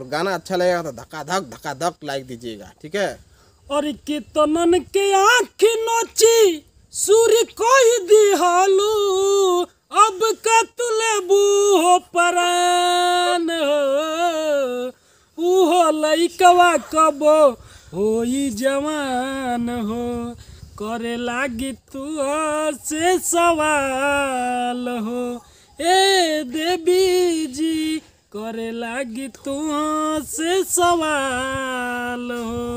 और तो गाना अच्छा लगेगा तो धक्का धक धक्का धक लाइक दीजिएगा ठीक है और कितन के आँखी नोची सूर्य को ही दिहालू अब का तुले बूहो परान हो उहो लइकवा कबो होई जवान हो करे लागी तू से सवाल हो ए देवी जी करे लागी तू से सवाल हो